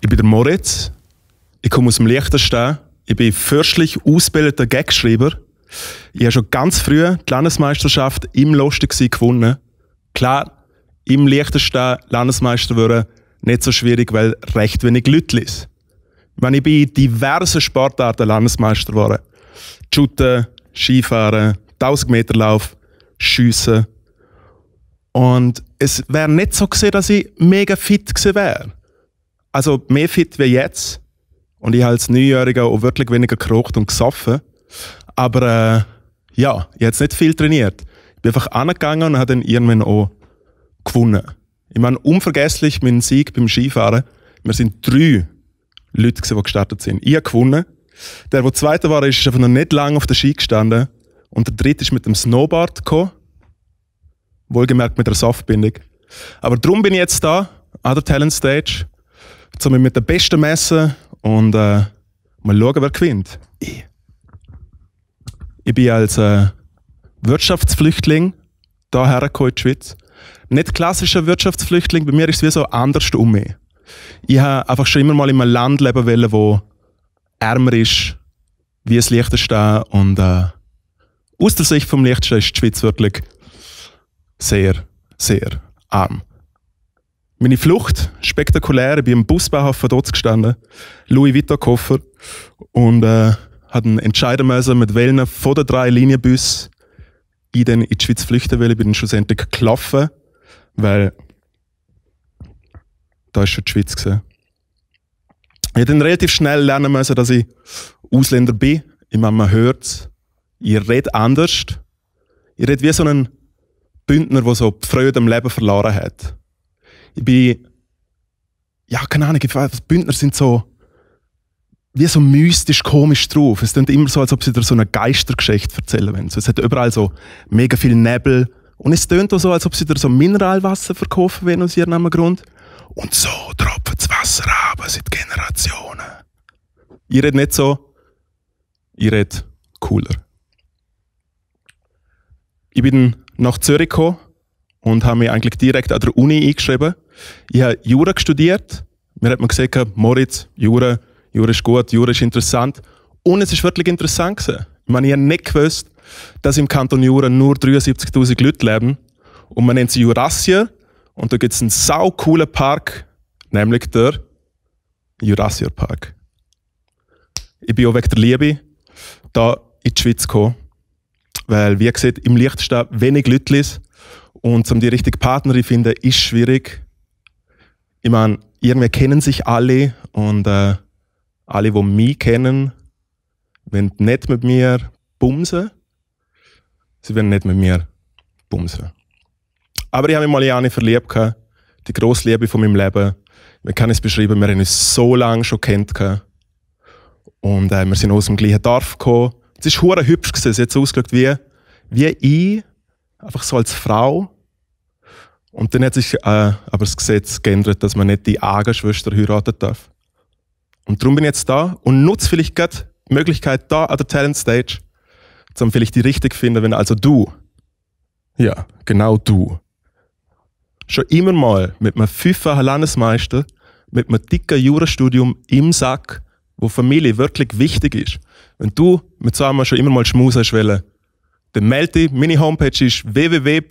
Ich bin der Moritz. Ich komme aus dem Liechtenstein. Ich bin fürstlich ausgebildeter Gagschreiber. Ich habe schon ganz früh die Landesmeisterschaft im Lustig gewonnen. Klar, im Liechtenstein Landesmeister werden nicht so schwierig, weil recht wenig Leute ist. Ich meine, ich bin in diversen Sportarten Landesmeister geworden. Shooten, Skifahren, 1000 Meter Lauf, Schiessen. Und es wäre nicht so gewesen, dass ich mega fit gewesen wäre also mehr fit wie jetzt. Und ich habe als Neunjähriger auch wirklich weniger gekocht und gesoffen. Aber äh, ja, ich habe jetzt nicht viel trainiert. Ich bin einfach angegangen und habe dann irgendwann auch gewonnen. Ich meine, unvergesslich mein Sieg beim Skifahren. Wir sind drei Leute, die gestartet sind. Ich habe gewonnen. Der, der Zweiter war, ist einfach noch nicht lange auf der Ski gestanden. Und der Dritte ist mit dem Snowboard gekommen. Wohlgemerkt mit einer Softbindung. Aber darum bin ich jetzt da, an der Talent Stage zusammen mit den Besten messen und äh, mal schauen, wer gewinnt. Ich. Ich bin als äh, Wirtschaftsflüchtling hierher gekommen in die Schweiz. Nicht klassischer Wirtschaftsflüchtling, bei mir ist es wie so anders um mich. Ich habe einfach schon immer mal in einem Land leben wollen, wo ärmer ist, wie es Liechtenstein und äh, aus der Sicht vom Liechtenstein ist die Schweiz wirklich sehr, sehr arm. Meine Flucht, spektakulär, bei einem im Busbahnhof dort gestanden, Louis Vuitton Koffer und äh, hatte entscheiden müssen, mit welchen von den drei Linienbus ich dann in die Schweiz flüchten will. Ich bin schlussendlich gelaufen, weil da ist schon die Schweiz gewesen. Ich dann relativ schnell lernen müssen, dass ich Ausländer bin. Ich meine, man hört es. Ich rede anders. Ich rede wie so ein Bündner, der so die Freude am Leben verloren hat ich bin, ja, keine Ahnung, Bündner sind so, wie so mystisch komisch drauf. Es klingt immer so, als ob sie dir so eine Geistergeschichte erzählen wollen. So, es hat überall so mega viel Nebel. Und es tönt auch so, als ob sie dir so Mineralwasser verkaufen wollen aus ihrem Grund. Und so tropft das Wasser ab seit Generationen. Ich rede nicht so, ich rede cooler. Ich bin nach Zürich gekommen und habe mich eigentlich direkt an der Uni eingeschrieben. Ich habe Jura studiert. Mir hat man gesagt, Moritz, Jura, Jura ist gut, Jura ist interessant. Und es ist wirklich interessant Ich meine, ich habe nicht gewusst, dass im Kanton Jura nur 73.000 Leute leben. Und man nennt sie Jurassier. Und da gibt es einen sau coolen Park, nämlich der Jurassier Park. Ich bin auch wegen der Liebe da in die Schweiz gekommen. Weil, wie gesagt, im Licht stehen wenig Leute. Und um die richtige Partnerin finden, ist schwierig. Ich meine, irgendwie kennen sich alle und äh, alle, die mich kennen, wenn nicht mit mir bumsen, sie werden nicht mit mir bumsen. Aber ich habe mich mal in eine verliebt, die grosse Liebe von meinem Leben. Man kann es beschreiben, wir haben uns so lange schon kennt. Und äh, wir sind aus dem gleichen Dorf gekommen. Es war hübsch, es hat so ausgeschaut wie, wie ich einfach so als Frau. Und dann hat sich äh, aber das Gesetz geändert, dass man nicht die Agenschwester heiraten darf. Und darum bin ich jetzt da und nutze vielleicht gerade die Möglichkeit da an der Talent Stage, um vielleicht die richtig finden, wenn also du, ja, genau du, schon immer mal mit einem fünffachen Landesmeister, mit einem dicken Jurastudium im Sack, wo Familie wirklich wichtig ist, wenn du mit so einem schon immer mal schmusen willst, dann melde dich. Meine Homepage ist www.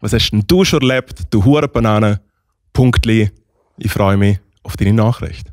Was hast denn du schon erlebt? Du Hurenbanane. Punktli. Ich freue mich auf deine Nachricht.